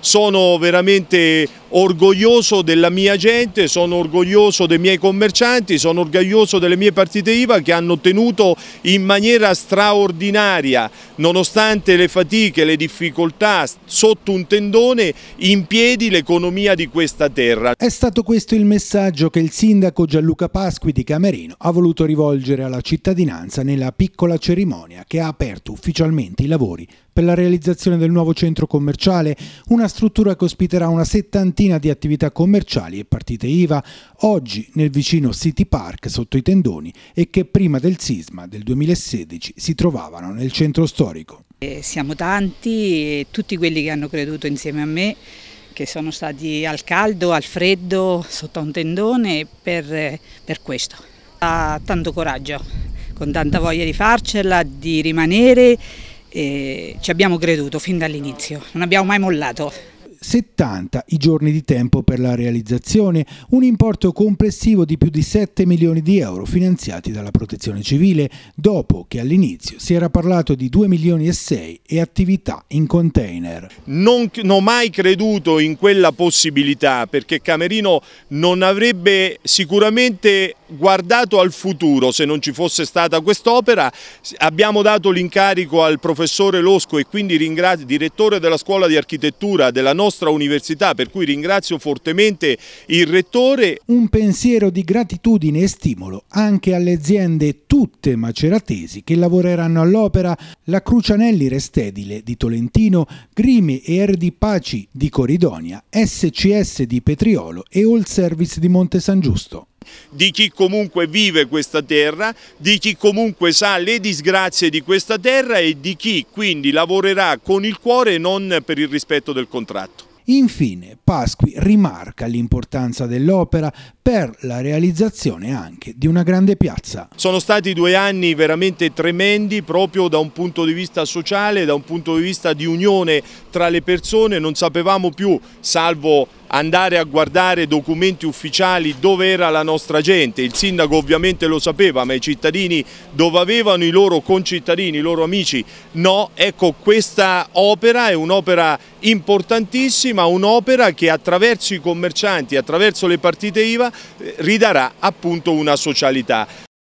sono veramente orgoglioso della mia gente, sono orgoglioso dei miei commercianti, sono orgoglioso delle mie partite IVA che hanno ottenuto in maniera straordinaria, nonostante le fatiche, le difficoltà, sotto un tendone, in piedi l'economia di questa terra. È stato questo il messaggio che il sindaco Gianluca Pasqui di Camerino ha voluto rivolgere alla cittadinanza nella piccola cerimonia che ha aperto ufficialmente i lavori per la realizzazione del nuovo centro commerciale, una struttura che ospiterà una settantina cinquantina di attività commerciali e partite IVA oggi nel vicino City Park sotto i tendoni e che prima del sisma del 2016 si trovavano nel centro storico. Eh, siamo tanti, eh, tutti quelli che hanno creduto insieme a me, che sono stati al caldo, al freddo, sotto un tendone per, eh, per questo. Ha tanto coraggio, con tanta voglia di farcela, di rimanere, ci abbiamo creduto fin dall'inizio, non abbiamo mai mollato. 70 i giorni di tempo per la realizzazione, un importo complessivo di più di 7 milioni di euro finanziati dalla Protezione Civile, dopo che all'inizio si era parlato di 2 milioni e 6 e attività in container. Non, non ho mai creduto in quella possibilità perché Camerino non avrebbe sicuramente guardato al futuro se non ci fosse stata quest'opera. Abbiamo dato l'incarico al professore Losco e quindi ringrazio il direttore della scuola di architettura della nostra nostra università, per cui ringrazio fortemente il Rettore. Un pensiero di gratitudine e stimolo anche alle aziende tutte maceratesi che lavoreranno all'opera, la Crucianelli Restedile di Tolentino, Grime e Erdi Paci di Coridonia, SCS di Petriolo e All Service di Monte San Giusto di chi comunque vive questa terra, di chi comunque sa le disgrazie di questa terra e di chi quindi lavorerà con il cuore e non per il rispetto del contratto. Infine, Pasqui rimarca l'importanza dell'opera per la realizzazione anche di una grande piazza. Sono stati due anni veramente tremendi proprio da un punto di vista sociale, da un punto di vista di unione tra le persone, non sapevamo più, salvo andare a guardare documenti ufficiali dove era la nostra gente, il sindaco ovviamente lo sapeva ma i cittadini dove avevano i loro concittadini, i loro amici, no, ecco questa opera è un'opera importantissima, un'opera che attraverso i commercianti, attraverso le partite IVA eh, ridarà appunto una socialità.